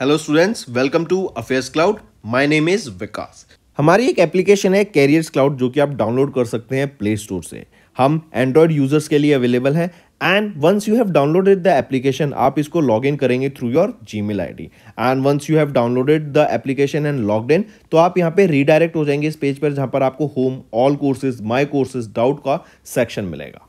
Hello students welcome to affairs cloud my name is Vikas हमारी एक application है carriers cloud जो कि आप डाउनलोड कर सकते हैं प्ले स्टोर से हम एंड्रॉयड यूजर्स के लिए अवेलेबल है and once you have downloaded the application आप इसको लॉग इन करेंगे through your Gmail I D and once you have downloaded the application and log in तो आप यहाँ पे रीडायरेक्ट हो जाएंगे इस पेज पर जहाँ पर आपको home all courses my courses doubt का सेक्शन मिलेगा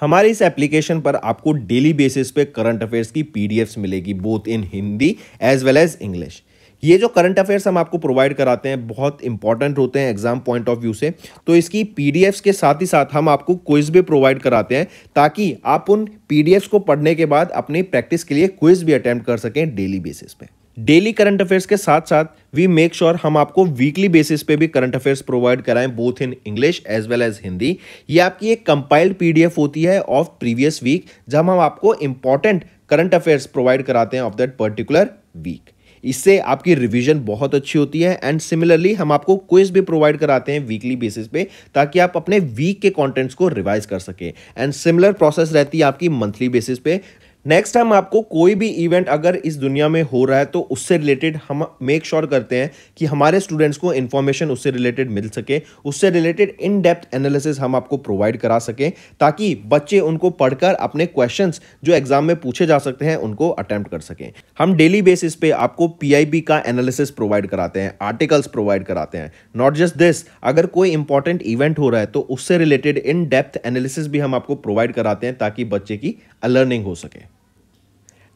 हमारे इस एप्लीकेशन पर आपको डेली बेसिस पे करंट अफेयर्स की पीडीएफ्स मिलेगी both in Hindi as well as English ये जो करंट अफेयर्स हम आपको प्रोवाइड कराते हैं बहुत इंपॉर्टेंट होते हैं एग्जाम पॉइंट ऑफ व्यू से तो इसकी पीडीएफ्स के साथ ही साथ हम आपको क्विज भी प्रोवाइड कराते हैं ताकि आप उन पीडीएफ्स को पढ़ने के बाद अपनी प्रैक्टिस के लिए क्विज भी अटैम्प्ट कर सकें डेली बेसिस पर डेली करंट अफेयर्स के साथ साथ वी मेक श्योर हम आपको वीकली बेसिस पे भी करंट अफेयर्स प्रोवाइड कराएं both in English as well as Hindi ये आपकी एक कंपाइल्ड पीडीएफ होती है ऑफ प्रीवियस वीक जब हम आपको इंपॉर्टेंट करंट अफेयर्स प्रोवाइड कराते हैं ऑफ दैट पर्टिकुलर वीक इससे आपकी रिवीजन बहुत अच्छी होती है एंड सिमिलरली हम आपको क्विज भी प्रोवाइड कराते हैं वीकली बेसिस पे ताकि आप अपने वीक के कंटेंट्स को रिवाइज कर सकें एंड सिमिलर प्रोसेस रहती है आपकी मंथली बेसिस पे नेक्स्ट हम आपको कोई भी इवेंट अगर इस दुनिया में हो रहा है तो उससे रिलेटेड हम मेक श्योर sure करते हैं कि हमारे स्टूडेंट्स को इन्फॉर्मेशन उससे रिलेटेड मिल सके उससे रिलेटेड इन डेप्थ एनालिसिस हम आपको प्रोवाइड करा सकें ताकि बच्चे उनको पढ़कर अपने क्वेश्चंस जो एग्जाम में पूछे जा सकते हैं उनको अटैम्प्ट कर सकें हम डेली बेसिस पे आपको पी का एनालिसिस प्रोवाइड कराते हैं आर्टिकल्स प्रोवाइड कराते हैं नॉट जस्ट दिस अगर कोई इंपॉर्टेंट इवेंट हो रहा है तो उससे रिलेटेड इन डेप्थ एनालिसिस भी हम आपको प्रोवाइड कराते हैं ताकि बच्चे की अलर्निंग हो सके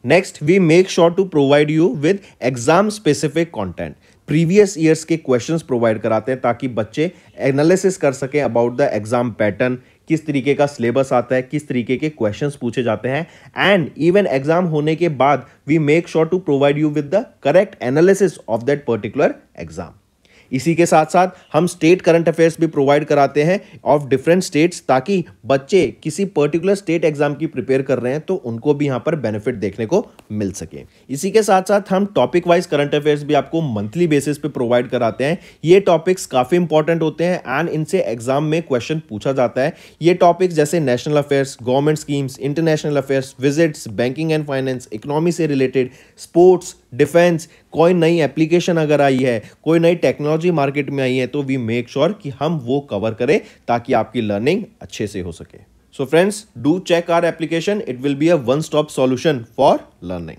next we make sure to provide you with exam specific content previous years के क्वेश्चंस प्रोवाइड कराते हैं ताकि बच्चे एनालिसिस कर सकें अबाउट द एग्जाम पैटर्न किस तरीके का सिलेबस आता है किस तरीके के क्वेश्चंस पूछे जाते हैं एंड इवन एग्जाम होने के बाद we make sure to provide you with the correct analysis of that particular exam इसी के साथ साथ हम स्टेट करंट अफेयर्स भी प्रोवाइड कराते हैं ऑफ डिफरेंट स्टेट्स ताकि बच्चे किसी पर्टिकुलर स्टेट एग्जाम की प्रिपेयर कर रहे हैं तो उनको भी यहाँ पर बेनिफिट देखने को मिल सके इसी के साथ साथ हम टॉपिक वाइज करंट अफेयर्स भी आपको मंथली बेसिस पे प्रोवाइड कराते हैं ये टॉपिक्स काफ़ी इंपॉर्टेंट होते हैं एंड इनसे एग्जाम में क्वेश्चन पूछा जाता है ये टॉपिक्स जैसे national affairs government schemes international affairs visits banking and finance economy से रिलेटेड स्पोर्ट्स डिफेंस कोई नई एप्लीकेशन अगर आई है कोई नई टेक्नोलॉजी मार्केट में आई है तो वी मेक श्योर कि हम वो कवर करें ताकि आपकी लर्निंग अच्छे से हो सके so friends do check our application it will be a one stop solution for learning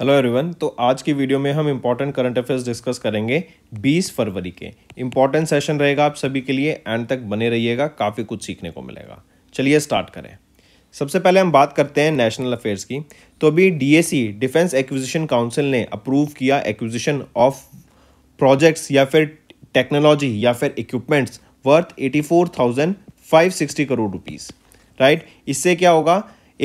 hello everyone तो आज की वीडियो में हम इंपॉर्टेंट करंट अफेयर्स डिस्कस करेंगे 20 फरवरी के इंपॉर्टेंट सेशन रहेगा आप सभी के लिए एंड तक बने रहिएगा काफ़ी कुछ सीखने को मिलेगा चलिए स्टार्ट करें सबसे पहले हम बात करते हैं नेशनल अफेयर्स की तो अभी डीएसी डिफेंस एक्विजिशन काउंसिल ने अप्रूव किया एक्विजिशन ऑफ प्रोजेक्ट्स या फिर टेक्नोलॉजी या फिर equipments worth eighty four thousand five sixty crore rupees right इससे क्या होगा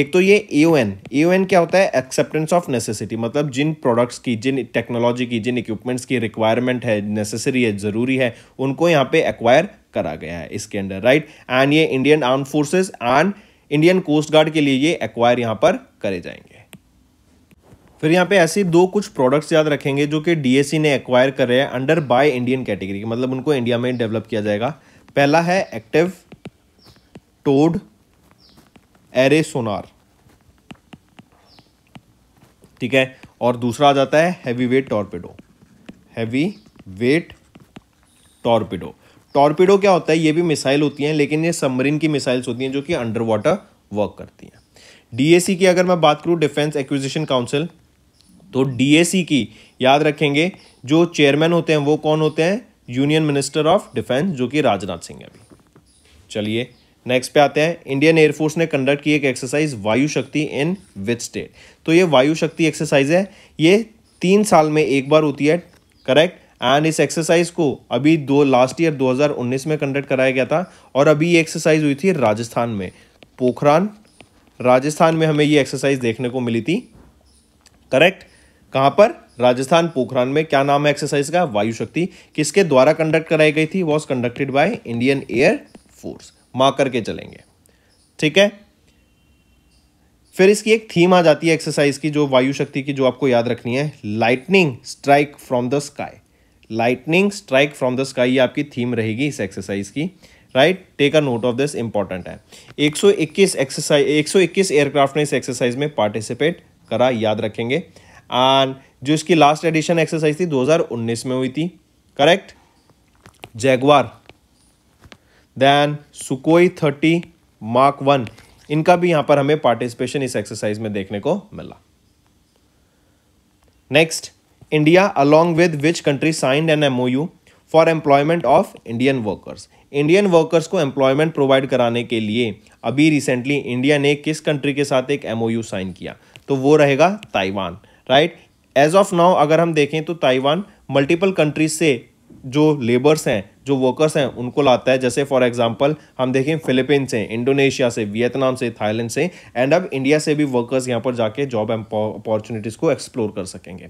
एक तो ये ए O N A O N क्या होता है एक्सेप्टेंस ऑफ नेसेसिटी मतलब जिन प्रोडक्ट्स की जिन टेक्नोलॉजी की जिन इक्विपमेंट्स की रिक्वायरमेंट है नेसेसरी है ज़रूरी है उनको यहाँ पे एक्वायर करा गया है इसके अंडर राइट एंड ये Indian arm forces and Indian coast guard के लिए ये एक्वायर यहाँ पर करे जाएंगे फिर यहाँ पे ऐसे दो कुछ प्रोडक्ट्स याद रखेंगे जो कि डी ने एक्वायर कर रहे हैं अंडर बाय इंडियन कैटेगरी मतलब उनको इंडिया में डेवलप किया जाएगा पहला है एक्टिव टोड एरे सोनार ठीक है और दूसरा आ जाता है heavy weight torpedo heavy weight torpedo torpedo क्या होता है ये भी मिसाइल होती हैं लेकिन ये सबमरीन की मिसाइल्स होती हैं जो कि अंडर वाटर वर्क करती हैं डीएसी की अगर मैं बात करूँ डिफेंस एक्विजिशन काउंसिल तो डीएसी की याद रखेंगे जो चेयरमैन होते हैं वो कौन होते हैं यूनियन मिनिस्टर ऑफ डिफेंस जो कि राजनाथ सिंह है अभी चलिए नेक्स्ट पे आते हैं इंडियन एयरफोर्स ने कंडक्ट की एक exercise Vayu Shakti in with state तो ये वायु शक्ति एक्सरसाइज है ये तीन साल में एक बार होती है करेक्ट एंड इस एक्सरसाइज को अभी दो लास्ट ईयर 2019 में कंडक्ट कराया गया था और अभी ये एक्सरसाइज हुई थी राजस्थान में पोखरान राजस्थान में हमें ये एक्सरसाइज देखने को मिली थी करेक्ट कहाँ पर राजस्थान पोखरान में क्या नाम है एक्सरसाइज का वायु शक्ति किसके द्वारा कंडक्ट कराई गई थी was conducted by Indian air force mark करके चलेंगे ठीक है फिर इसकी एक थीम आ जाती है एक्सरसाइज की जो वायु शक्ति की जो आपको याद रखनी है lightning strike from the sky lightning strike from the sky आपकी थीम रहेगी इस एक्सरसाइज की right take a note of this important है 121 एक्सरसाइज 121 एयरक्राफ्ट ने इस एक्सरसाइज में पार्टिसिपेट करा याद रखेंगे एंड जो इसकी लास्ट एडिशन एक्सरसाइज थी 2019 में हुई थी correct Jaguar then Sukhoi thirty mark one इनका भी यहां पर हमें पार्टिसिपेशन इस एक्सरसाइज में देखने को मिला next India along with which country signed an M O U for employment of Indian workers Indian workers को एम्प्लॉयमेंट प्रोवाइड कराने के लिए अभी रिसेंटली इंडिया ने किस कंट्री के साथ एक एम ओ यू साइन किया तो वो रहेगा Taiwan right as of now अगर हम देखें तो ताइवान मल्टीपल कंट्रीज से जो लेबर्स हैं जो वर्कर्स हैं उनको लाता है जैसे फॉर एग्जांपल हम देखें फिलीपीन से इंडोनेशिया से वियतनाम से थाईलैंड से एंड अब इंडिया से भी वर्कर्स यहाँ पर जाके जॉब अपॉर्चुनिटीज़ को एक्सप्लोर कर सकेंगे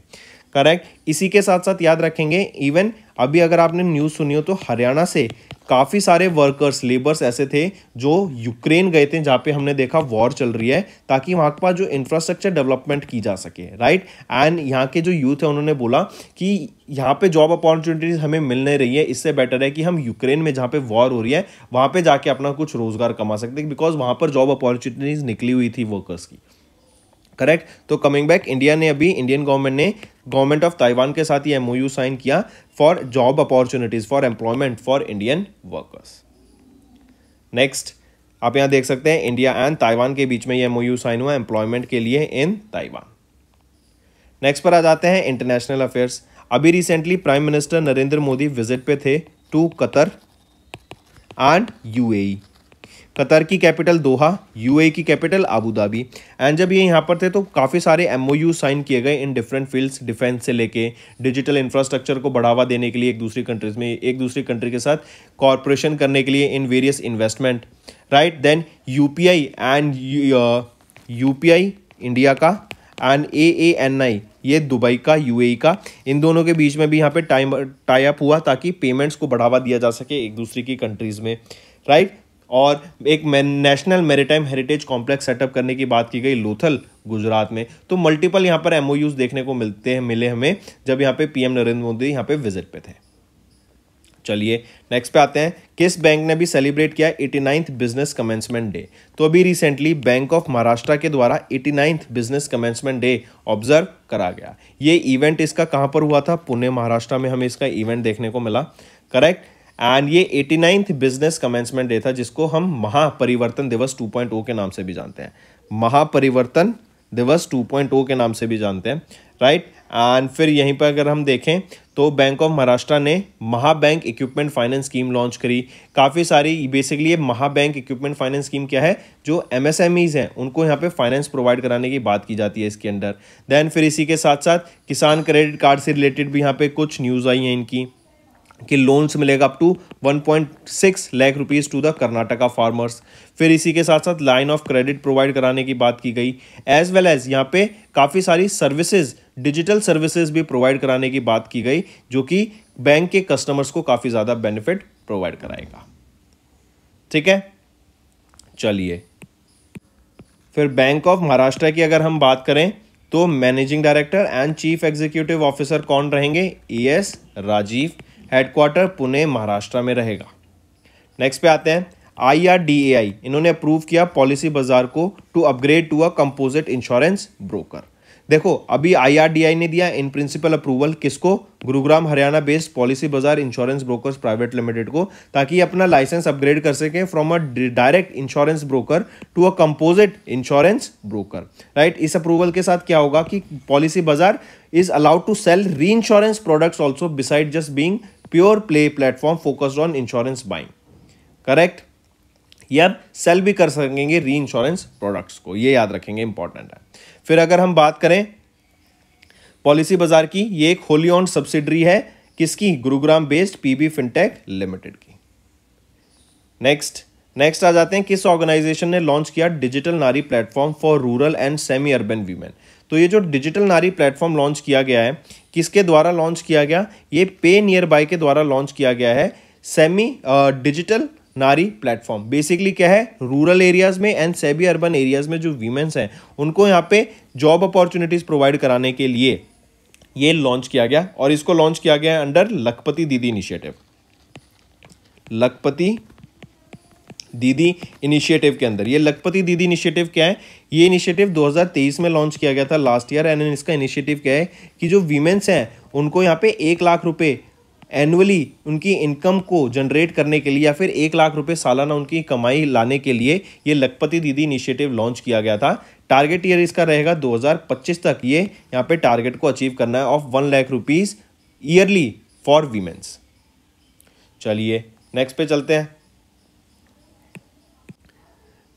करेक्ट इसी के साथ साथ याद रखेंगे इवन अभी अगर आपने न्यूज़ सुनी हो तो हरियाणा से काफ़ी सारे वर्कर्स लेबर्स ऐसे थे जो यूक्रेन गए थे जहाँ पे हमने देखा वॉर चल रही है ताकि वहाँ के पास जो इंफ्रास्ट्रक्चर डेवलपमेंट की जा सके राइट एंड यहाँ के जो यूथ है उन्होंने बोला कि यहाँ पे जॉब अपॉर्चुनिटीज़ हमें मिल नहीं रही है इससे बेटर है कि हम यूक्रेन में जहाँ पे वॉर हो रही है वहाँ पर जाके अपना कुछ रोज़गार कमा सकते बिकॉज वहाँ पर जॉब अपॉर्चुनिटीज़ निकली हुई थी वर्कर्स की करेक्ट तो कमिंग बैक इंडिया ने अभी इंडियन गवर्नमेंट ने गवर्नमेंट ऑफ ताइवान के साथ ये एम साइन किया for job opportunities for employment for Indian workers next आप यहां देख सकते हैं इंडिया एंड ताइवान के बीच में ये एमओयू साइन हुआ एम्प्लॉयमेंट के लिए इन ताइवान नेक्स्ट पर आ जाते हैं इंटरनेशनल अफेयर्स अभी recently prime minister Narendra Modi visit पे थे to Qatar and UAE Qatar की कैपिटल दोहा यूए की कैपिटल आबू धाबी एंड जब ये यहाँ पर थे तो काफ़ी सारे एमओयू साइन किए गए इन डिफरेंट फील्ड्स डिफेंस से लेके डिजिटल इंफ्रास्ट्रक्चर को बढ़ावा देने के लिए एक दूसरी कंट्रीज में एक दूसरी कंट्री के साथ कॉरपोरेशन करने के लिए in various investment right then you and you India का and A A N I ये दुबई का यूएई e का इन दोनों के बीच में भी यहाँ पे टाइम टाई अप हुआ ताकि पेमेंट्स को बढ़ावा दिया जा सके एक दूसरे की कंट्रीज़ में राइट और एक national maritime heritage complex setup करने की बात की गई लोथल गुजरात में तो मल्टीपल यहाँ पर एम देखने को मिलते हैं मिले हमें जब यहाँ पे पीएम नरेंद्र मोदी यहाँ पे विजिट पे थे चलिए नेक्स्ट पे आते हैं किस बैंक ने भी सेलिब्रेट किया eighty ninth business commencement day तो अभी रिसेंटली बैंक ऑफ महाराष्ट्र के द्वारा eighty ninth business commencement day observe करा गया ये इवेंट इसका कहाँ पर हुआ था पुणे महाराष्ट्र में हमें इसका इवेंट देखने को मिला करेक्ट एंड ये eighty ninth business commencement day था जिसको हम महापरिवर्तन दिवस 2.0 के नाम से भी जानते हैं महापरिवर्तन दिवस 2.0 के नाम से भी जानते हैं राइट एंड फिर यहीं पर अगर हम देखें तो बैंक ऑफ महाराष्ट्र ने Mahabank equipment finance scheme launch करी काफ़ी सारी बेसिकली ये महाबैंक इक्विपमेंट फाइनेंस स्कीम क्या है जो एमएसएमईज हैं उनको यहाँ पे फाइनेंस प्रोवाइड कराने की बात की जाती है इसके अंडर देन फिर इसी के साथ साथ किसान क्रेडिट कार्ड से रिलेटेड भी यहाँ पे कुछ न्यूज़ आई हैं इनकी कि लोन्स मिलेगा up to 1.6 lakh rupees to the Karnataka farmers फिर इसी के साथ साथ लाइन ऑफ क्रेडिट प्रोवाइड कराने की बात की गई एज वेल एज यहाँ पे काफ़ी सारी सर्विसेज डिजिटल सर्विसेज भी प्रोवाइड कराने की बात की गई जो कि बैंक के कस्टमर्स को काफ़ी ज़्यादा बेनिफिट प्रोवाइड कराएगा ठीक है चलिए फिर बैंक ऑफ महाराष्ट्र की अगर हम बात करें तो managing director and chief executive officer कौन रहेंगे E S Rajeev headquarter Pune Maharashtra में रहेगा नेक्स्ट पे आते हैं आई इन्होंने अप्रूव किया पॉलिसी बाजार को to upgrade to a composite insurance broker देखो अभी आईआरडीआई ने दिया इन प्रिंसिपल अप्रूवल किसको Gurugram Haryana based Policybazaar insurance brokers private limited को ताकि अपना लाइसेंस अपग्रेड कर सके from a direct insurance broker to a composite insurance broker right इस अप्रूवल के साथ क्या होगा कि Policybazaar is allowed to sell reinsurance products also beside just being pure play platform focused on insurance buying correct या sell भी कर सकेंगे री इंश्योरेंस प्रोडक्ट्स को ये याद रखेंगे इंपॉर्टेंट है फिर अगर हम बात करें पॉलिसी बाजार की ये एक होली ऑन सब्सिडरी है किसकी Gurugram based PB fintech limited की नेक्स्ट नेक्स्ट आ जाते हैं किस ऑर्गेनाइजेशन ने लॉन्च किया डिजिटल नारी platform for rural and semi urban women तो ये जो डिजिटल नारी प्लेटफॉर्म लॉन्च किया गया है किसके द्वारा लॉन्च किया गया ये पे नियर बाय के द्वारा लॉन्च किया गया है सेमी डिजिटल नारी प्लेटफॉर्म बेसिकली क्या है रूरल एरियाज में एंड सेबी अर्बन एरियाज में जो वीमेंस हैं उनको यहाँ पे जॉब अपॉर्चुनिटीज प्रोवाइड कराने के लिए ये लॉन्च किया गया और इसको लॉन्च किया गया अंडर लखपति दीदी इनिशिएटिव लखपति दीदी इनिशिएटिव के अंदर ये लखपति दीदी इनिशिएटिव क्या है ये इनिशिएटिव 2023 में लॉन्च किया गया था लास्ट ईयर एंड इसका इनिशिएटिव क्या है कि जो वीमेंस हैं उनको यहाँ पे एक लाख रुपए एनुअली उनकी इनकम को जनरेट करने के लिए या फिर एक लाख रुपए सालाना उनकी कमाई लाने के लिए ये लखपति दीदी इनिशिएटिव लॉन्च किया गया था टारगेट ईयर इसका रहेगा 2025 तक ये यहाँ पे टारगेट को अचीव करना है of one lakh rupees yearly for womens चलिए नेक्स्ट पे चलते हैं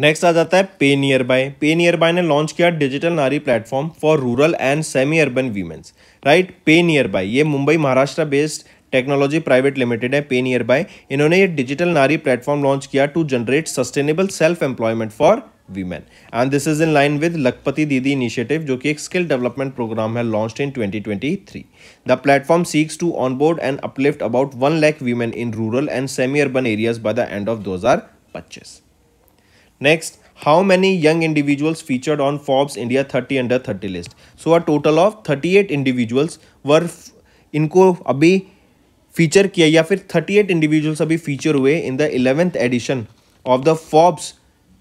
नेक्स्ट आ जाता है PayNearby PayNearby ने लॉन्च किया डिजिटल नारी platform for rural and semi urban womens right PayNearby ये Mumbai Maharashtra based technology private limited है पे नियर बाय इन्होंने ये डिजिटल नारी प्लेटफॉर्म लॉन्च किया to generate sustainable self employment for women and this is in line with Lakhpati Didi initiative जो कि एक skill development programme है launch in 2023 the platform seeks to on board and uplift about one lakh women in rural and semi urban areas by the end of दो हजार पच्चीस next how many young individuals featured on Forbes India thirty under thirty list so our total of thirty eight individuals were इनको अभी feature किया या फिर thirty eight individuals अभी feature हुए in the eleventh edition of the Forbes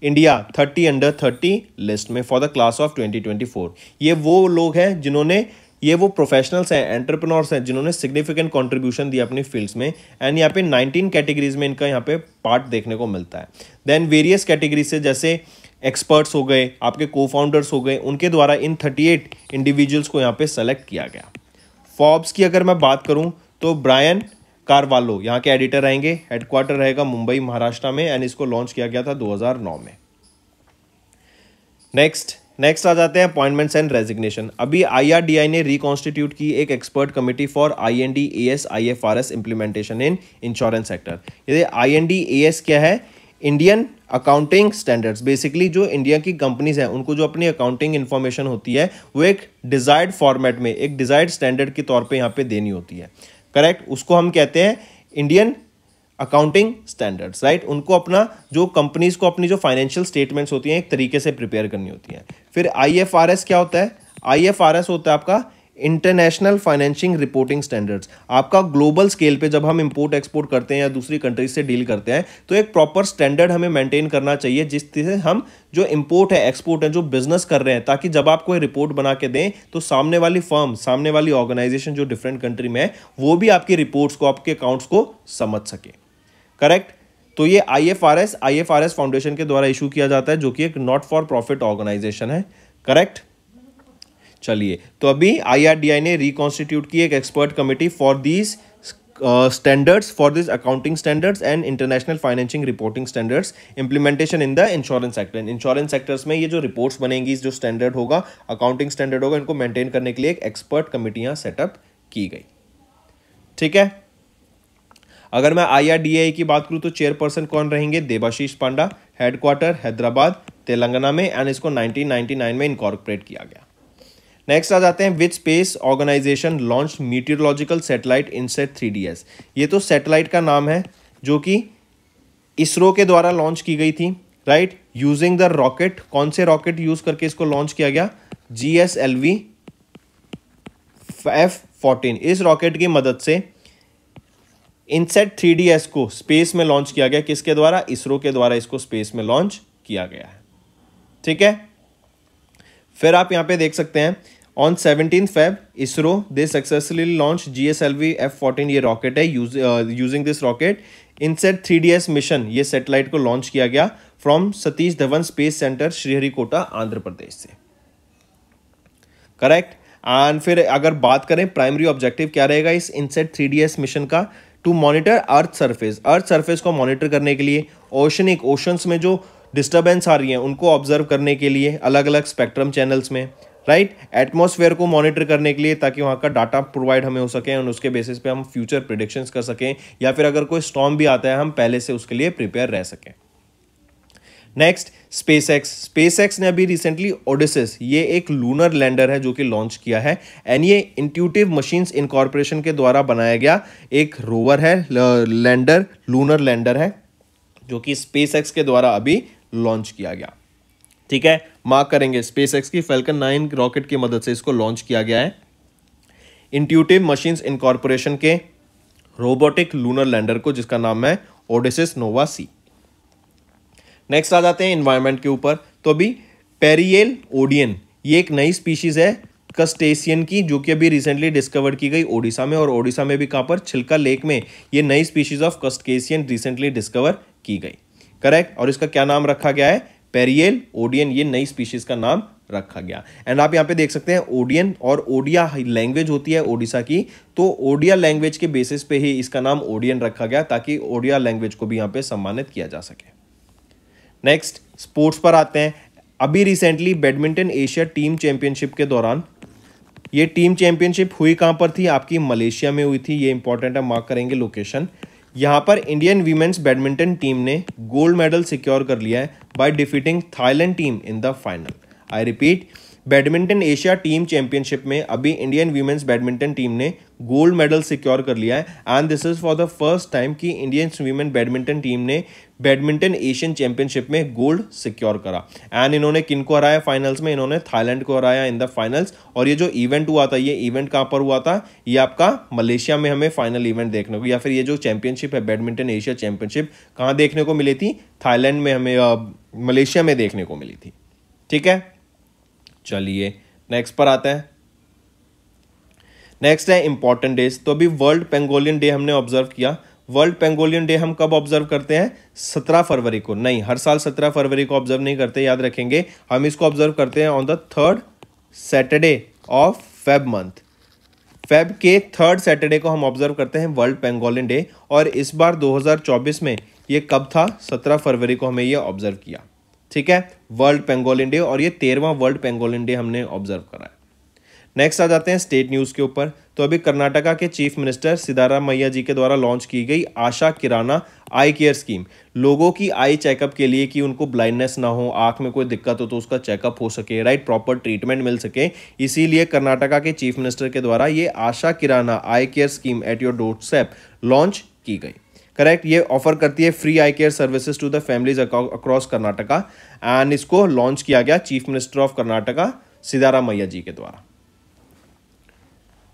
India thirty under thirty list में for the class of twenty twenty four ये वो लोग हैं जिन्होंने ये वो प्रोफेशनल्स हैं एंटरप्रनोर्स हैं जिन्होंने सिग्निफिकेंट कॉन्ट्रीब्यूशन दिया अपनी फील्ड्स में एंड यहाँ पे 19 कैटेगरीज में इनका यहाँ पे पार्ट देखने को मिलता है देन वेरियस कैटेगरी से जैसे एक्सपर्ट्स हो गए आपके को फाउंडर्स हो गए उनके द्वारा इन 38 इंडिविजुअल्स को यहाँ पे सेलेक्ट किया गया फॉब्स की अगर मैं बात करूँ तो ब्रायन कारवालो यहाँ के एडिटर रहेंगे हेडक्वार्टर रहेगा मुंबई महाराष्ट्र में एंड इसको लॉन्च किया गया था दो में नेक्स्ट नेक्स्ट आ जाते हैं अपॉइंटमेंट्स एंड रेजिग्नेशन अभी आईआरडीआई ने रिकॉन्स्टिट्यूट की एक expert committee for IND AS IFRS implementation in insurance sector ये आईएनडी एएस क्या है इंडियन अकाउंटिंग स्टैंडर्ड्स बेसिकली जो इंडिया की कंपनीज हैं उनको जो अपनी अकाउंटिंग इन्फॉर्मेशन होती है वो एक डिजायर्ड फॉर्मेट में एक डिजायर्ड स्टैंडर्ड के तौर पर यहाँ पे देनी होती है करेक्ट उसको हम कहते हैं इंडियन अकाउंटिंग स्टैंडर्ड्स राइट उनको अपना जो कंपनीज को अपनी जो फाइनेंशियल स्टेटमेंट्स होती हैं एक तरीके से प्रिपेयर करनी होती हैं फिर आईएफआरएस क्या होता है आईएफआरएस होता है आपका इंटरनेशनल फाइनेंशियल रिपोर्टिंग स्टैंडर्ड्स आपका ग्लोबल स्केल पे जब हम इंपोर्ट एक्सपोर्ट करते हैं या दूसरी कंट्रीज से डील करते हैं तो एक प्रॉपर स्टैंडर्ड हमें मेंटेन करना चाहिए जिससे हम जो इंपोर्ट है एक्सपोर्ट है जो बिजनेस कर रहे हैं ताकि जब आप कोई रिपोर्ट बना के दें तो सामने वाली फर्म सामने वाली ऑर्गेनाइजेशन जो डिफरेंट कंट्री में है वो भी आपकी रिपोर्ट्स को आपके अकाउंट्स को समझ सके करेक्ट तो ये आर एस फाउंडेशन के द्वारा इशू किया जाता है जो कि एक नॉट फॉर प्रॉफिट ऑर्गेनाइजेशन है करेक्ट चलिए तो अभी आई ने रिकॉन्स्टिट्यूट की एक expert committee for these standards for this accounting standards and international financial reporting standards implementation in the insurance sector insurance sectors में ये जो रिपोर्ट्स बनेंगी जो स्टैंडर्ड होगा अकाउंटिंग स्टैंडर्ड होगा इनको मेंटेन करने के लिए एक एक्सपर्ट कमेटियां सेटअप की गई ठीक है अगर मैं आई e की बात करूँ तो चेयरपर्सन कौन रहेंगे देवाशीष पांडा हेडक्वार्टर हैदराबाद तेलंगाना में एंड इसको 1999 में इनकॉर्पोरेट किया गया नेक्स्ट आ जाते हैं which space organisation launch meteorological satellite INSAT three ये तो सेटेलाइट का नाम है जो कि इसरो के द्वारा लॉन्च की गई थी राइट यूजिंग द रॉकेट कौन से रॉकेट यूज करके इसको लॉन्च किया गया G S L V F fourteen इस रॉकेट की मदद से इनसेट थ्री को स्पेस में लॉन्च किया गया किसके द्वारा इसरो के द्वारा इसको स्पेस में लॉन्च किया गया है ठीक है फिर आप यहां पे देख सकते हैं on seventeen Feb ISRO they successfully launch G S L V F fourteen ये रॉकेट है using this rocket INSAT three D S mission ये सेटेलाइट को लॉन्च किया गया from Satish Dhawan space centre Sriharikota Andhra Pradesh से करेक्ट एंड फिर अगर बात करें प्राइमरी ऑब्जेक्टिव क्या रहेगा इस INSAT three D S mission का to monitor earth surface earth surface को मॉनिटर करने के लिए ओशनिक ओशंस में जो डिस्टर्बेंस आ रही है उनको ऑब्जर्व करने के लिए अलग अलग स्पेक्ट्रम चैनल्स में राइट right? को मॉनिटर करने के लिए ताकि वहाँ का डाटा प्रोवाइड हमें हो सके और उसके बेसिस पे हम फ्यूचर प्रिडिक्शंस कर सकें या फिर अगर कोई स्टॉम भी आता है हम पहले से उसके लिए प्रिपेयर रह सकें नेक्स्ट स्पेस एक्स ने अभी रिसेंटली ओडिसिस ये एक लूनर लैंडर है जो कि लॉन्च किया है एंड ये इंट्यूटिव मशीन्स इनकॉर्पोरेशन के द्वारा बनाया गया एक रोवर है लैंडर लूनर लैंडर है जो कि स्पेस एक्स के द्वारा अभी लॉन्च किया गया ठीक है मार्क करेंगे स्पेस एक्स की फेल्कन नाइन रॉकेट की मदद से इसको लॉन्च किया गया है इंट्यूटिव मशीन्स इनकॉर्पोरेशन के रोबोटिक लूनर लैंडर को जिसका नाम है ओडिसिस नोवा सी नेक्स्ट आ जाते हैं इन्वायरमेंट के ऊपर तो अभी पेरियल ओडियन ये एक नई स्पीशीज़ है कस्टेशियन की जो कि अभी रिसेंटली डिस्कवर की गई ओडिशा में और ओडिशा में भी कहाँ पर छिलका लेक में ये नई species of crustacean recently discover की गई करेक्ट और इसका क्या नाम रखा गया है पेरियल ओडियन ये नई स्पीशीज का नाम रखा गया एंड आप यहाँ पे देख सकते हैं ओडियन और ओडिया लैंग्वेज होती है ओडिशा की तो ओडिया लैंग्वेज के बेसिस पे ही इसका नाम ओडियन रखा गया ताकि ओडिया लैंग्वेज को भी यहाँ पे सम्मानित किया जा सके नेक्स्ट स्पोर्ट्स पर आते हैं अभी recently badminton Asia team championship के दौरान ये टीम चैंपियनशिप हुई कहाँ पर थी आपकी मलेशिया में हुई थी ये इंपॉर्टेंट है मार्क करेंगे लोकेशन यहाँ पर इंडियन वीमेंस बैडमिंटन टीम ने गोल्ड मेडल सिक्योर कर लिया है by defeating Thailand team in the final I repeat badminton Asia team championship में अभी इंडियन वीमेंस बैडमिंटन टीम ने गोल्ड मेडल सिक्योर कर लिया है and this is for the first time कि इंडियन वीमेन बैडमिंटन टीम ने badminton Asian championship में gold secure करा एंड इन्होंने किनको हराया फाइनल्स में इन्होंने थाईलैंड को हराया इन द फाइनल्स और ये जो इवेंट हुआ था ये इवेंट कहाँ पर हुआ था ये आपका मलेशिया में हमें फाइनल इवेंट देखने को या फिर ये जो चैंपियनशिप है बैडमिंटन एशिया चैंपियनशिप कहाँ देखने को मिली थी थाईलैंड में हमें मलेशिया में देखने को मिली थी ठीक है चलिए नेक्स्ट पर आते हैं नेक्स्ट है इंपॉर्टेंट डेज तो अभी वर्ल्ड पेंगोलियन डे हमने ऑब्जर्व किया वर्ल्ड पेंगोलियन डे हम कब ऑब्जर्व करते हैं सत्रह फरवरी को नहीं हर साल सत्रह फरवरी को ऑब्जर्व नहीं करते याद रखेंगे हम इसको ऑब्जर्व करते हैं on the third Saturday of Feb month Feb के थर्ड सैटरडे को हम ऑब्जर्व करते हैं वर्ल्ड पेंगोलियन डे और इस बार 2024 में ये कब था 17 फरवरी को हमें ये ऑब्जर्व किया ठीक है वर्ल्ड पेंगोलियन डे और ये तेरहवा वर्ल्ड पेंगोलियन डे हमने ऑब्जर्व करा है नेक्स्ट आ जाते हैं स्टेट न्यूज़ के ऊपर तो अभी कर्नाटका के चीफ मिनिस्टर सिद्धारामैया जी के द्वारा लॉन्च की गई आशा किराना आई केयर स्कीम लोगों की आई चेकअप के लिए कि उनको ब्लाइंडनेस ना हो आँख में कोई दिक्कत हो तो उसका चेकअप हो सके राइट प्रॉपर ट्रीटमेंट मिल सके इसीलिए कर्नाटका के चीफ मिनिस्टर के द्वारा ये Asha Kirana eye care scheme at your door launch की गई करेक्ट ये ऑफर करती है free eye care services to the families across Karnataka and इसको लॉन्च किया गया chief minister of Karnataka Siddaramaiah ji के द्वारा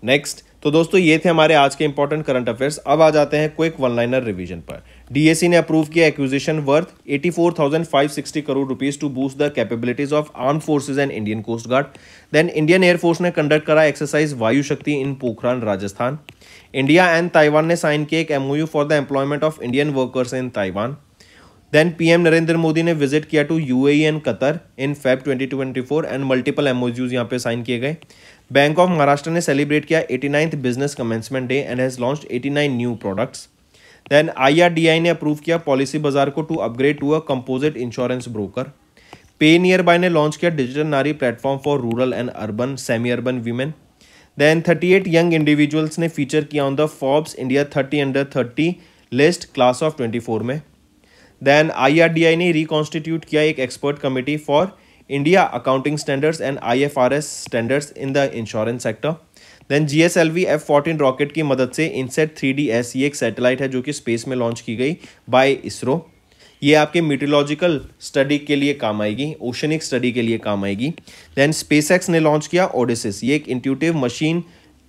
नेक्स्ट तो दोस्तों ये थे हमारे आज के इंपॉर्टेंट करंट अफेयर्स अब आ जाते हैं क्विक वन लाइनर रिवीजन पर डीएससी ने अप्रूव किया acquisition worth 84,560 crore rupees to boost the capabilities of arm forces and Indian coast guard then Indian air force ने कंडक्ट करा exercise Vayu Shakti in Pokhran Rajasthan India and Taiwan ने साइन किया एक MOU for the employment of Indian workers in Taiwan then PM Narendra Modi ने visit किया to UAE and Qatar in Feb 2024 and multiple use यहाँ पे sign किए गए बैंक ऑफ महाराष्ट्र ने सेलिब्रेट किया eighty ninth business commencement day and has launch nine new products then I ने approve किया पॉलिसी बाजार को to upgrade to a composite insurance broker PayNearby ने लॉन्च किया डिजिटल नारी platform for rural and urban semi urban women then 38 young individuals ने feature किया on the Forbes India 30 under 30 list class of 24 में then IRDAI ने reconstitute किया एक expert committee for India accounting standards and IFRS standards in the insurance sector then G S L V F fourteen rocket की मदद से INSAT three D S ये एक satellite है जो कि स्पेस में लॉन्च की गई बाय इसरो ये आपके मीटोलॉजिकल स्टडी के लिए काम आएगी ओशनिक स्टडी के लिए काम आएगी देन स्पेसएक्स ने लॉन्च किया ओडिसिस ये एक इंट्यूटिव मशीन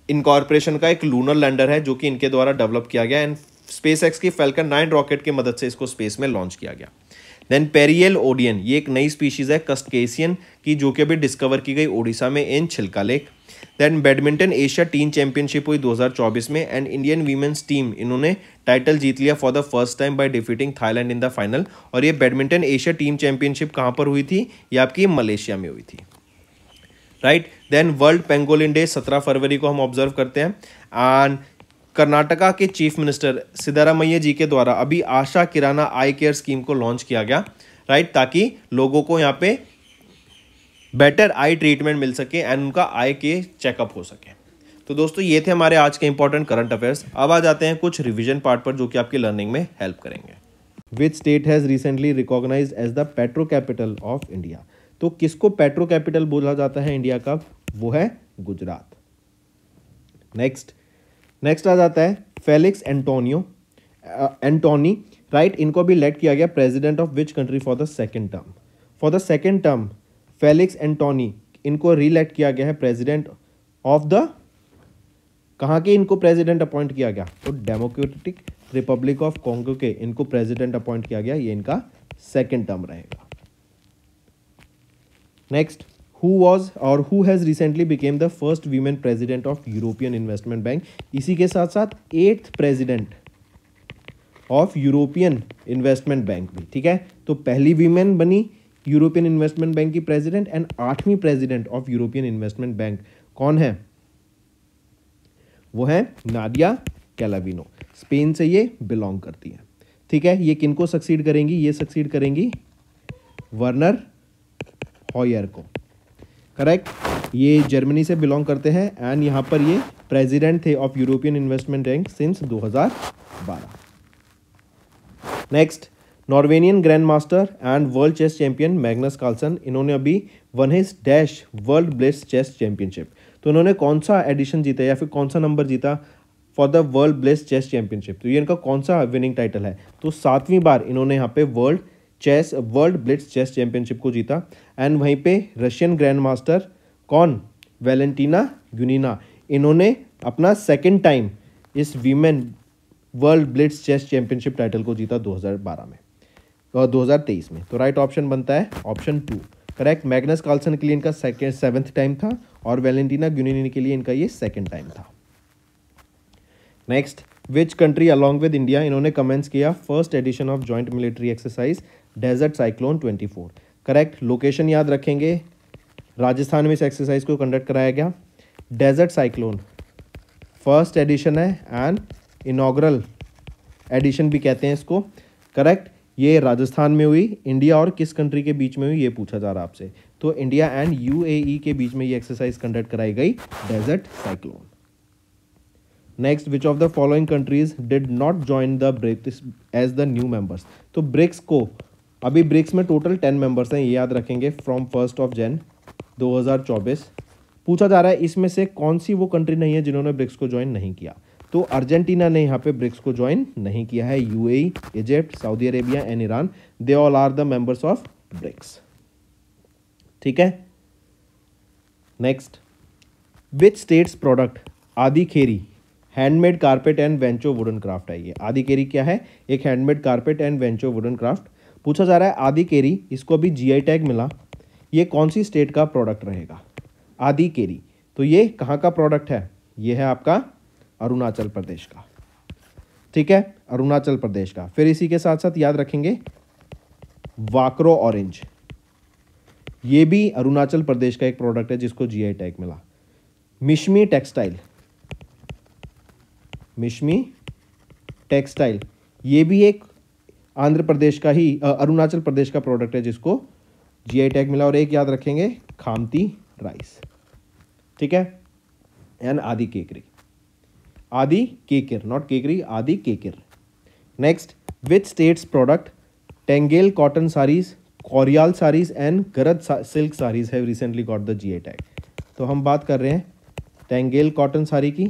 इनकॉर्पोरेशन का एक लूनर लैंडर है जो कि इनके द्वारा डेवलप किया गया एंड स्पेस एक्स की फेल्कन नाइन रॉकेट की मदद से इसको स्पेस में लॉन्च किया गया देन पेरियल ओडियन ये एक नई स्पीशीज़ है कस्केसियन की जो कि अभी डिस्कवर की गई ओडिशा में in Chilika lake then badminton Asia team championship हुई 2024 में एंड इंडियन वीमेंस टीम इन्होंने टाइटल जीत लिया for the first time by defeating Thailand in the final और ये बैडमिंटन एशिया टीम चैंपियनशिप कहाँ पर हुई थी ये आपकी मलेशिया में हुई थी right then world pangolin day सत्रह फरवरी को हम ऑब्जर्व करते हैं एंड कर्नाटका के चीफ मिनिस्टर सिद्धारामैया जी के द्वारा अभी Asha Kirana eye care scheme को लॉन्च किया गया राइट ताकि लोगों को यहाँ पे बेटर आई ट्रीटमेंट मिल सके एंड उनका आई के चेकअप हो सके तो दोस्तों ये थे हमारे आज के इंपॉर्टेंट करंट अफेयर्स अब आ जाते हैं कुछ रिविजन पार्ट पर जो कि आपकी लर्निंग में हेल्प करेंगे which state has recently recognise as the petro capital of India तो किसको पेट्रो कैपिटल बोला जाता है इंडिया का वो है गुजरात नेक्स्ट नेक्स्ट आ जाता है फेलिक्स एंटोनियो एंटोनी राइट इनको भी इलेक्ट किया गया president of which country for the second term for the second term Felix Antoine इनको रीलेक्ट किया गया है प्रेसिडेंट ऑफ द कहाँ के इनको प्रेसिडेंट अपॉइंट किया गया तो डेमोक्रेटिक रिपब्लिक ऑफ कॉन्गो के इनको प्रेसिडेंट अपॉइंट किया गया ये इनका सेकेंड टर्म रहेगा नेक्स्ट हु वॉज और who has recently became the first women president of European Investment Bank इसी के साथ साथ eighth president of European Investment Bank भी ठीक है तो पहली वीमेन बनी यूरोपियन इन्वेस्टमेंट बैंक की प्रेजिडेंट एंड आठवीं president of European Investment Bank कौन है वो है नादिया कैलाविनो स्पेन से ये बिलोंग करती है ठीक है ये किनको सक्सीड करेंगी ये सक्सीड करेंगी वर्नर हॉयर को करेक्ट ये जर्मनी से बिलोंग करते हैं एंड यहाँ पर ये प्रेसिडेंट थे of European Investment Bank since 2012 next Norwegian grand master and world chess champion Magnus Carlsen इन्होंने अभी won his dash world blitz chess championship तो इन्होंने कौन सा एडिशन जीता या फिर कौन सा नंबर जीता for the world blitz chess championship तो ये इनका कौन सा विनिंग टाइटल है तो सातवीं बार इन्होंने यहाँ पे world chess world blitz chess championship को जीता एंड वहीं पे रशियन ग्रैंड मास्टर कौन वेलेंटीना गुनीना इन्होंने अपना सेकेंड टाइम इस women world blitz chess championship title को जीता 2012 में और 2023 में तो राइट ऑप्शन बनता है option two correct Magnus Carlsen के लिए इनका सेकेंड सेवेंथ टाइम था और वेलेंटीना ग्यूनिनी के लिए इनका ये सेकेंड टाइम था next which country along with India इन्होंने कमेंट्स किया first edition of joint military exercise desert cyclone 24 correct location याद रखेंगे राजस्थान में इस एक्सरसाइज को कंडक्ट कराया गया डेजर्ट साइक्लोन फर्स्ट एडिशन है एंड इनाग्रल एडिशन भी कहते हैं इसको करेक्ट ये राजस्थान में हुई इंडिया और किस कंट्री के बीच में हुई ये पूछा जा रहा है आपसे तो इंडिया एंड यूएई e के बीच में ये एक्सरसाइज कंडक्ट कराई गई desert cyclone next which of the following countries did not join the BRICS as the new members तो ब्रिक्स को अभी ब्रिक्स में टोटल टेन मेंबर्स हैं ये याद रखेंगे फ्रॉम फर्स्ट ऑफ जैन 2024 पूछा जा रहा है इसमें से कौन सी वो कंट्री नहीं है जिन्होंने ब्रिक्स को ज्वाइन नहीं किया तो अर्जेंटीना ने यहाँ पे ब्रिक्स को ज्वाइन नहीं किया है you Egypt Saudi Arabia and Iran they all are the members of BRICS ठीक है next which states product Adi Kekir handmade carpet and Wancho wooden craft है ये आदि केरी क्या है एक handmade carpet and Wancho wooden craft पूछा जा रहा है आदि केरी इसको अभी जीआई टैग मिला ये कौन सी स्टेट का प्रोडक्ट रहेगा आदि केरी तो ये कहाँ का प्रोडक्ट है ये है आपका अरुणाचल प्रदेश का ठीक है अरुणाचल प्रदेश का फिर इसी के साथ साथ याद रखेंगे वाक्रो ऑरेंज ये भी अरुणाचल प्रदेश का एक प्रोडक्ट है जिसको जीआई टैग मिला मिशमी टेक्सटाइल मिशमी टेक्सटाइल ये भी एक आंध्र प्रदेश का ही अरुणाचल प्रदेश का प्रोडक्ट है जिसको जीआई टैग मिला और एक याद रखेंगे खामती राइस ठीक है एंड आदि केकरी आदि केकर not Kekir Adi Kekir next which states product Tangail cotton saris Korial saris and Garad silk saris have recently got the I tag तो हम बात कर रहे हैं टेंगेल कॉटन साड़ी की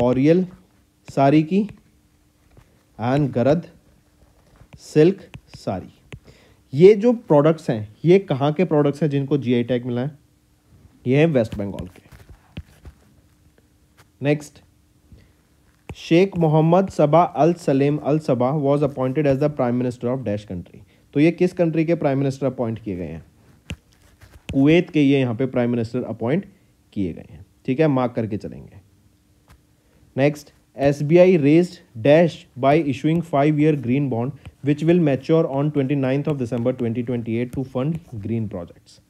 कॉरियल साड़ी की एंड गरद सिल्क साड़ी ये जो प्रोडक्ट्स हैं ये कहाँ के प्रोडक्ट्स हैं जिनको जीआई टैग मिला है ये हैं वेस्ट बंगाल के next Sheikh Mohammad Sabah Al Salem Al Sabah was appointed as the prime minister of dash country तो ये किस कंट्री के प्राइम मिनिस्टर अपॉइंट किए गए हैं कुवैत के ये यहाँ पे प्राइम मिनिस्टर अपॉइंट किए गए हैं ठीक है मार्क करके चलेंगे next SBI raised dash by issuing 5 year green bond which will mature on 29th of December 2028 to fund green projects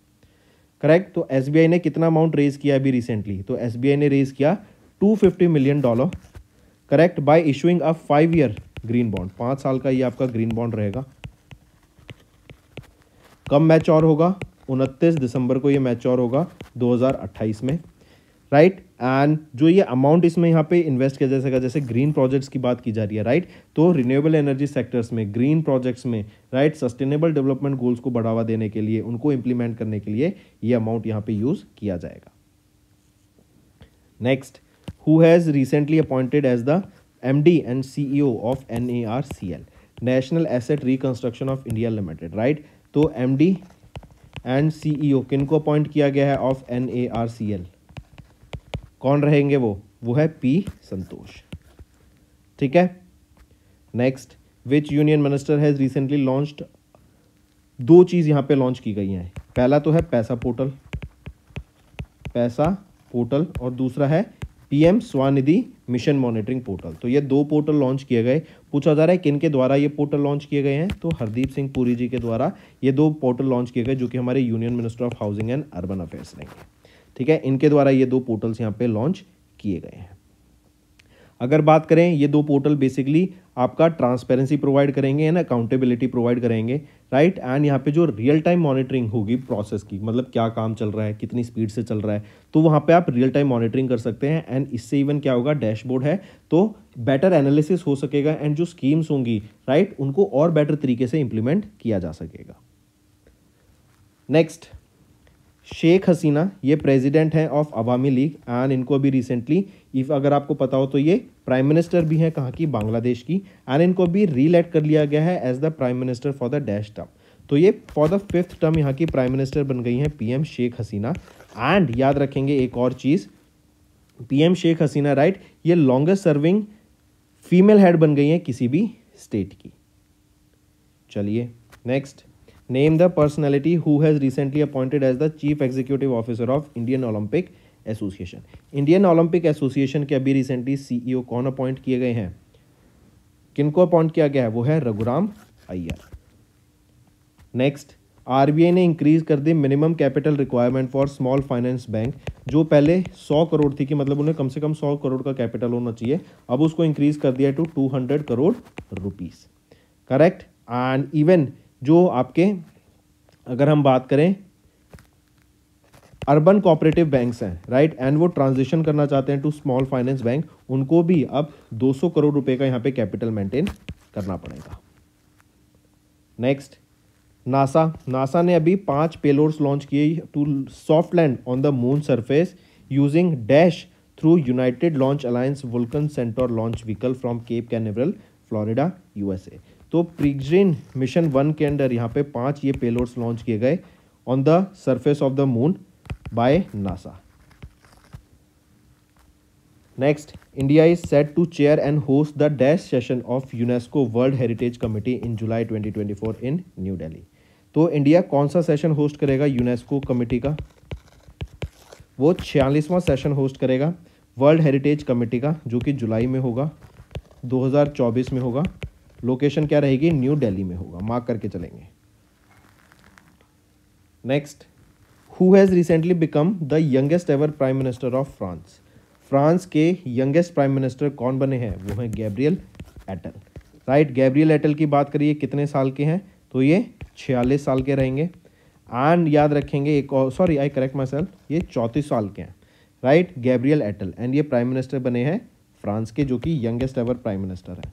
correct तो एस बी आई ने कितना अमाउंट रेज किया अभी रिसेंटली तो एस बी आई ने raise किया two fifty million dollar correct by issuing a five year green bond पाँच साल का ये आपका ग्रीन बॉन्ड रहेगा कब मैच्योर होगा उनतीस दिसंबर को ये मैच्योर होगा दो हज़ार अट्ठाईस में राइट right? एंड जो ये अमाउंट इसमें यहाँ पे इन्वेस्ट किया जा सका जैसे ग्रीन प्रोजेक्ट्स की बात की जा रही है राइट तो रिन्यूएबल एनर्जी सेक्टर्स में ग्रीन प्रोजेक्ट्स में राइट सस्टेनेबल डेवलपमेंट गोल्स को बढ़ावा देने के लिए उनको इम्प्लीमेंट करने के लिए ये अमाउंट यहाँ पे यूज़ किया जाएगा next who has recently appointed as the M D and C E O of N A R C L national asset reconstruction of India limited right तो M D and C E O किनको appoint किया गया है of N A R C L कौन रहेंगे वो वो है पी संतोष ठीक है next which union minister has recently launched दो चीज़ यहां पे लॉन्च की गई हैं पहला तो है पैसा पोर्टल पैसा पोर्टल और दूसरा है PM SVANidhi mission monitoring portal तो ये दो पोर्टल लॉन्च किए गए पूछा जा रहा है किन के द्वारा ये पोर्टल लॉन्च किए गए हैं तो हरदीप सिंह पुरी जी के द्वारा ये दो पोर्टल लॉन्च किए गए जो कि हमारे union minister of housing and urban affairs रहेंगे ठीक है इनके द्वारा ये दो पोर्टल्स यहाँ पे लॉन्च किए गए हैं अगर बात करें ये दो पोर्टल बेसिकली आपका ट्रांसपेरेंसी प्रोवाइड करेंगे एंड अकाउंटेबिलिटी प्रोवाइड करेंगे राइट एंड यहाँ पे जो रियल टाइम मॉनिटरिंग होगी प्रोसेस की मतलब क्या काम चल रहा है कितनी स्पीड से चल रहा है तो वहाँ पे आप रियल टाइम मॉनिटरिंग कर सकते हैं एंड इससे इवन क्या होगा डैशबोर्ड है तो बेटर एनालिसिस हो सकेगा एंड जो स्कीम्स होंगी राइट उनको और बेटर तरीके से इम्प्लीमेंट किया जा सकेगा नेक्स्ट शेख हसीना ये प्रेसिडेंट हैं ऑफ अवामी लीग एंड इनको भी रिसेंटली इफ़ अगर आपको पता हो तो ये प्राइम मिनिस्टर भी हैं कहाँ की बांग्लादेश की एंड इनको भी रीलेट कर लिया गया है as the prime minister for the dash term तो ये फॉर द फिफ्थ टर्म यहाँ की प्राइम मिनिस्टर बन गई हैं पीएम शेख हसीना एंड याद रखेंगे एक और चीज़ पीएम शेख हसीना राइट ये लॉन्गेस्ट सर्विंग फीमेल हेड बन गई हैं किसी भी स्टेट की चलिए next Name the personality who has recently appointed as the chief executive officer of Indian Olympic association Indian Olympic association के अभी रिसेंटली सीईओ e कौन अपॉइंट किए गए हैं किनको अपॉइंट किया गया है वो है रघुराम अय्यर नेक्स्ट आरबीआई ने इंक्रीज कर दी minimum capital requirement for small finance bank जो पहले सौ करोड़ थी कि मतलब उन्हें कम से कम सौ करोड़ का कैपिटल होना चाहिए अब उसको इंक्रीज कर दिया to 200 crore rupees correct and even जो आपके अगर हम बात करें अर्बन कोऑपरेटिव बैंक्स हैं राइट एंड वो ट्रांजिशन करना चाहते हैं टू स्मॉल फाइनेंस बैंक उनको भी अब 200 करोड़ रुपए का यहां पे कैपिटल मेंटेन करना पड़ेगा नेक्स्ट नासा नासा ने अभी पांच पेलोर्स लॉन्च किए to soft land on the moon surface using dash through United Launch Alliance Vulcan Centaur launch vehicle from Cape Canaveral Florida USA तो प्रिग्रेन मिशन वन के under यहाँ पे पांच ये पेलोड्स लॉन्च किए गए on the surface of the moon by NASA next India is set to chair and host the dash session of UNESCO World heritage Committee in July 2024 इन न्यू दिल्ली तो India कौन सा सेशन होस्ट करेगा UNESCO committee का वो छियालीसवां session host करेगा world heritage committee का जो कि जुलाई में होगा 2024 में होगा लोकेशन क्या रहेगी न्यू दिल्ली में होगा मार्क करके चलेंगे next who has recently become the youngest ever prime minister of France France के यंगेस्ट प्राइम मिनिस्टर कौन बने हैं वो हैं Gabriel Attal right Gabriel Attal की बात करिए कितने साल के हैं तो ये छियालीस साल के रहेंगे एंड याद रखेंगे एक और sorry I correct myself ये चौंतीस साल के हैं राइट गैब्रियल एटल एंड ये प्राइम मिनिस्टर बने हैं फ्रांस के जो कि यंगेस्ट एवर प्राइम मिनिस्टर हैं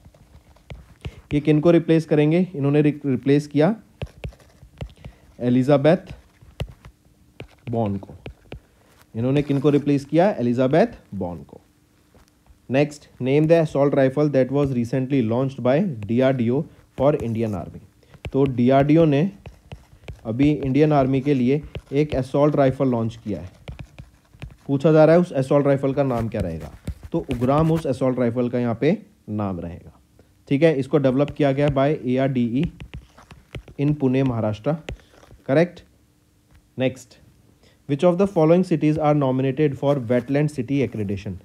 कि किन को रिप्लेस करेंगे इन्होंने रिप्लेस किया एलिजाबैथ बॉन को इन्होंने किन को रिप्लेस किया एलिजाबैथ बॉन को next name the assault rifle that was recently launched by DRDO for Indian army तो डीआरडीओ ने अभी इंडियन आर्मी के लिए एक असॉल्ट राइफल लॉन्च किया है पूछा जा रहा है उस असॉल्ट राइफल का नाम क्या रहेगा तो उग्राम उस असॉल्ट राइफल का यहाँ पे नाम रहेगा ठीक है इसको डेवलप किया गया by A R D E in Pune Maharashtra correct next which of the following cities are nominated for wetland city accreditation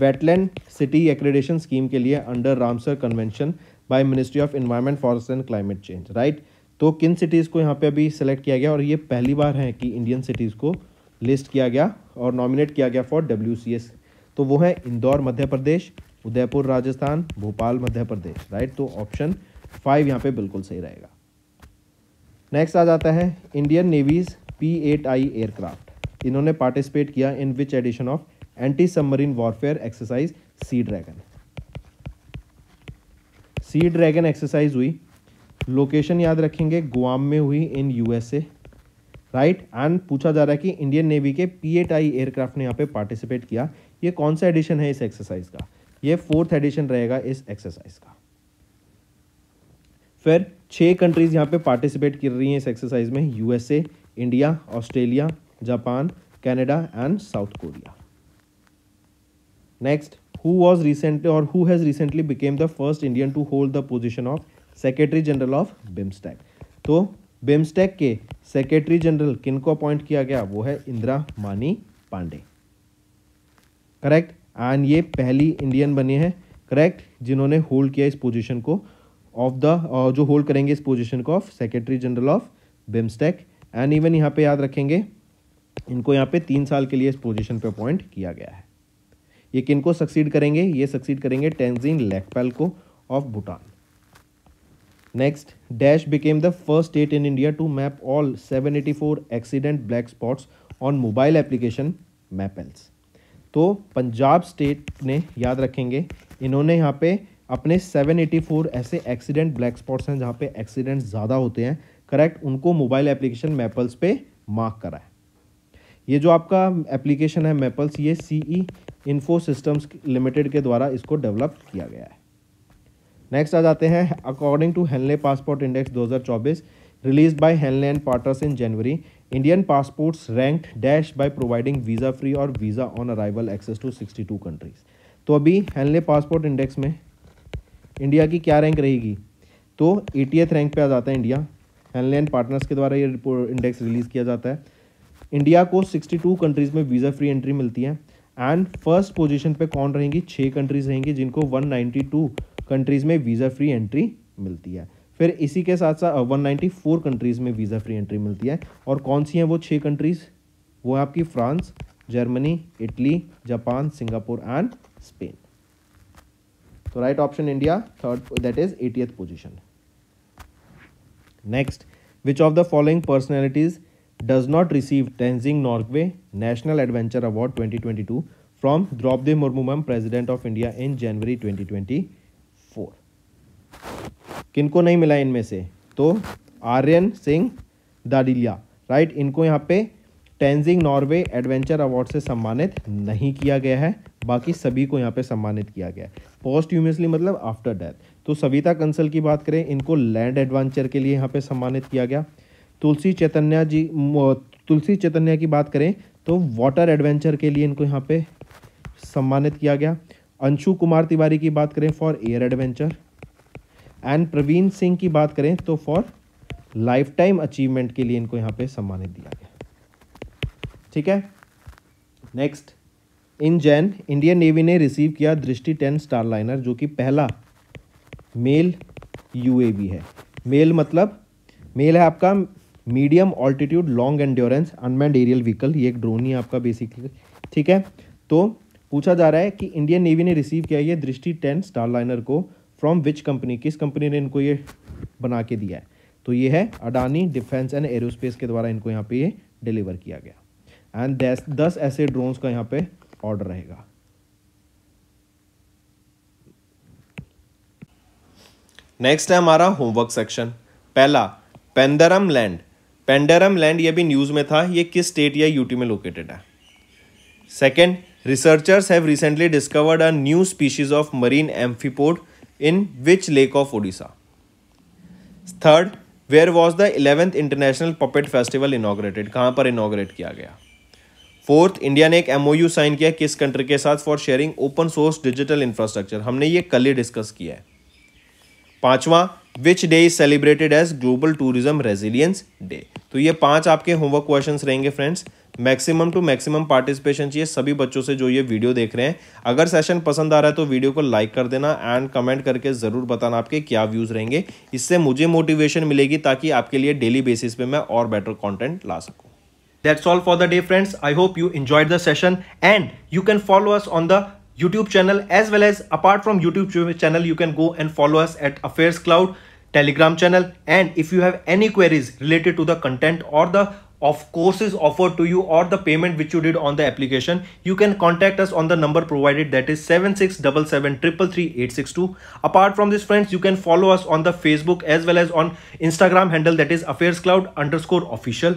wetland city accreditation scheme के लिए under Ramsar convention by ministry of environment forest and climate change right तो किन cities को यहाँ पे अभी select किया गया और ये पहली बार है कि इंडियन सिटीज़ को लिस्ट किया गया और नॉमिनेट किया गया फॉर डब्ल्यू तो वो है इंदौर मध्य प्रदेश उदयपुर राजस्थान भोपाल मध्य प्रदेश राइट तो ऑप्शन फाइव यहाँ पे बिल्कुल सही रहेगा नेक्स्ट आ जाता है Indian navy's P eight I aircraft इन्होंने पार्टिसिपेट किया in which edition of anti submarine warfare exercise Sea Dragon Sea Dragon exercise हुई लोकेशन याद रखेंगे गुआम में हुई इन यूएसए राइट एंड पूछा जा रहा है कि इंडियन नेवी के पी एट आई एयरक्राफ्ट ने यहाँ पे पार्टिसिपेट किया ये कौन सा एडिशन है इस एक्सरसाइज का ये फोर्थ एडिशन रहेगा इस एक्सरसाइज का फिर छह कंट्रीज़ यहां पे पार्टिसिपेट कर रही हैं इस एक्सरसाइज में USA India Australia Japan Canada and South Korea next who was recently और who has recently became the first Indian to hold the position of secretary general of BIMSTEC तो BIMSTEC के secretary general किनको appoint किया गया वो है इंदिरा मानी Pandey correct and ये पहली इंडियन बनी है करेक्ट जिन्होंने होल्ड किया इस पोजीशन को ऑफ द जो होल्ड करेंगे इस पोजीशन को of secretary general of BIMSTEC and even यहाँ पे याद रखेंगे इनको यहाँ पे तीन साल के लिए इस पोजीशन पे अपॉइंट किया गया है ये किन को सक्सीड करेंगे ये सक्सीड करेंगे टेंजिन लेकपेल को ऑफ Bhutan next dash became the first state in India to map all 784 accident black spots on mobile application Mappls तो पंजाब स्टेट ने याद रखेंगे इन्होंने यहाँ पे अपने 784 ऐसे एक्सीडेंट ब्लैक स्पॉट्स हैं जहाँ पे एक्सीडेंट ज़्यादा होते हैं करेक्ट उनको मोबाइल एप्लीकेशन मैपल्स पे मार्क करा है ये जो आपका एप्लीकेशन है मैपल्स ये C E info systems limited के द्वारा इसको डेवलप किया गया है नेक्स्ट आ जाते हैं according to Henley passport index दो released by Henley and Partners in January, Indian passports ranked dash by providing visa free or visa on arrival access to 62 countries. तो अभी Henley पासपोर्ट इंडेक्स में India की क्या rank रहेगी तो eighty-eighth rank पे आ जाता है इंडिया Henley and पार्टनर्स के द्वारा ये इंडेक्स रिलीज़ किया जाता है इंडिया को 62 कंट्रीज़ में वीज़ा फ्री एंट्री मिलती है एंड फर्स्ट पोजीशन पे कौन रहेंगी छः कंट्रीज़ रहेंगी जिनको 192 कंट्रीज़ में वीज़ा फ्री एंट्री मिलती है फिर इसी के साथ साथ वन नाइन्टी फोर कंट्रीज़ में वीज़ा फ्री एंट्री मिलती है और कौन सी हैं वो छः कंट्रीज़ वो है आपकी France Germany Italy Japan Singapore and Spain तो right option India third that is eightieth position next which of the following personalities does national adventure award twenty twenty two from Draupadi Murmu ma'am president of India in January twenty twenty किनको नहीं मिला इनमें से तो Aryan Singh दाडिलिया right इनको यहाँ पे Tenzing Norway adventure award से सम्मानित नहीं किया गया है बाकी सभी को यहाँ पे सम्मानित किया गया है पोस्ट यूमियसली मतलब आफ्टर डेथ तो सविता कंसल की बात करें इनको लैंड एडवेंचर के लिए यहाँ पे सम्मानित किया गया तुलसी चैतन्य जी तुलसी चैतन्य की बात करें तो वाटर एडवेंचर के लिए इनको यहाँ पे सम्मानित किया गया अंशु कुमार तिवारी की बात करें for air adventure and Praveen Singh की बात करें तो फॉर लाइफ टाइम अचीवमेंट के लिए इनको यहाँ पे सम्मानित दिया गया ठीक है next in Jan Indian navy ने रिसीव किया दृष्टि टेन स्टार लाइनर जो कि पहला मेल यूएवी है मेल मतलब मेल है आपका medium altitude long endurance unmanned aerial vehicle ये एक ड्रोन ही आपका बेसिकली ठीक है तो पूछा जा रहा है कि इंडियन नेवी ने रिसीव किया ये दृष्टि टेन स्टार लाइनर को फ्रॉम विच कंपनी किस कंपनी ने इनको ये बना के दिया है तो ये है अडानी डिफेंस एंड एरोस्पेस के द्वारा इनको यहाँ पे ये डिलीवर किया गया एंड दस दस ऐसे ड्रोन्स का यहाँ पे ऑर्डर रहेगा नेक्स्ट है हमारा होमवर्क सेक्शन पहला पेंडरम लैंड पेंडरम लैंड ये भी न्यूज़ में था ये किस स्टेट या यूटी में लोकेटेड है second researchers have recently discovered a new species of marine amphipod in which lake of Odisha? Third, where was the 11th International Puppet Festival inaugurated? kahan पर inaugurate किया गया फोर्थ इंडिया ने एक MOU sign किया किस country के साथ for sharing open source digital infrastructure हमने ये कल ही डिस्कस किया है पांचवा which day is celebrated as global tourism resilience day तो ये पांच आपके होमवर्क क्वेश्चंस रहेंगे friends maximum to maximum participation चाहिए सभी बच्चों से जो ये वीडियो देख रहे हैं अगर सेशन पसंद आ रहा है तो वीडियो को लाइक कर देना एंड कमेंट करके ज़रूर बताना आपके क्या व्यूज़ रहेंगे इससे मुझे मोटिवेशन मिलेगी ताकि आपके लिए डेली बेसिस पे मैं और बेटर कंटेंट ला सकूँ that's all for the day friends I hope you enjoyed the session and you can follow us on the YouTube channel as well as apart from YouTube channel you can go and follow us at Affairs Cloud Telegram channel and if you have any queries related to the content or the of courses offered to you or the payment which you did on the application, you can contact us on the number provided that is 767733862. Apart from this friends, you can follow us on the Facebook as well as on Instagram handle that is affairscloud underscore official.